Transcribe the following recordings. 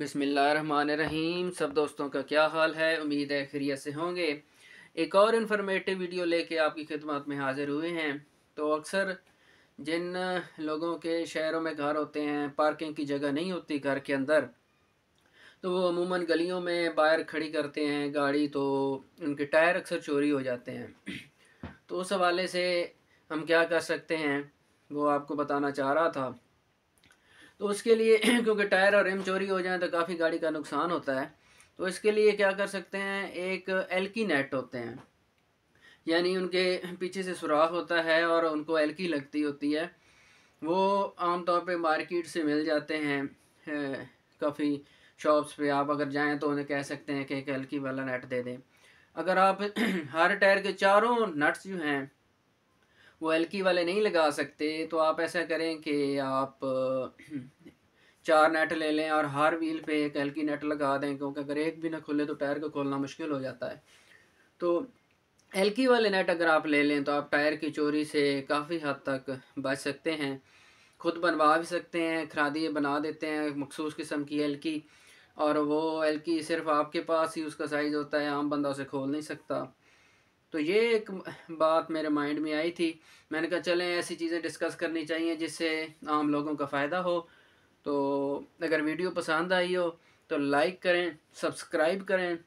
बिसमीम सब दोस्तों का क्या हाल है उम्मीद है खैरियत से होंगे एक और इन्फॉर्मेटिव वीडियो लेके आपकी खिदमत में हाज़िर हुए हैं तो अक्सर जिन लोगों के शहरों में घर होते हैं पार्किंग की जगह नहीं होती घर के अंदर तो वो अमूमन गलियों में बाहर खड़ी करते हैं गाड़ी तो उनके टायर अक्सर चोरी हो जाते हैं तो उस हवाले से हम क्या कर सकते हैं वो आपको बताना चाह रहा था तो उसके लिए क्योंकि टायर और रिम चोरी हो जाए तो काफ़ी गाड़ी का नुकसान होता है तो इसके लिए क्या कर सकते हैं एक एल्की नेट e होते हैं यानी उनके पीछे से सुराख होता है और उनको एल्की e लगती होती है वो आमतौर पे मार्केट से मिल जाते हैं काफ़ी शॉप्स पे आप अगर जाएं तो उन्हें कह सकते हैं कि एक एल्की e वाला नेट दे दें अगर आप हर टायर के चारों नट्स जो हैं वो की वाले नहीं लगा सकते तो आप ऐसा करें कि आप चार नेट ले लें और हर व्हील पे एक की नेट लगा दें क्योंकि अगर एक भी ना खुले तो टायर को खोलना मुश्किल हो जाता है तो की वाले नेट अगर आप ले लें तो आप टायर की चोरी से काफ़ी हद तक बच सकते हैं खुद बनवा भी सकते हैं खरादी बना देते हैं मखसूस किस्म की की और वो की सिर्फ आपके पास ही उसका साइज़ होता है आम बंदा उसे खोल नहीं सकता तो ये एक बात मेरे माइंड में आई थी मैंने कहा चलें ऐसी चीज़ें डिस्कस करनी चाहिए जिससे आम लोगों का फ़ायदा हो तो अगर वीडियो पसंद आई हो तो लाइक करें सब्सक्राइब करें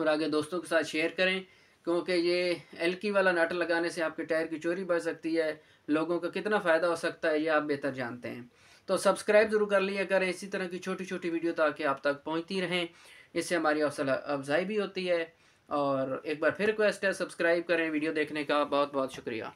और आगे दोस्तों के साथ शेयर करें क्योंकि ये की वाला नट लगाने से आपके टायर की चोरी बढ़ सकती है लोगों का कितना फ़ायदा हो सकता है ये आप बेहतर जानते हैं तो सब्सक्राइब ज़रूर कर लिया करें इसी तरह की छोटी छोटी वीडियो ताकि आप तक पहुँचती रहें इससे हमारी हौसला अफजाई भी होती है और एक बार फिर रिक्वेस्ट है सब्सक्राइब करें वीडियो देखने का बहुत बहुत शुक्रिया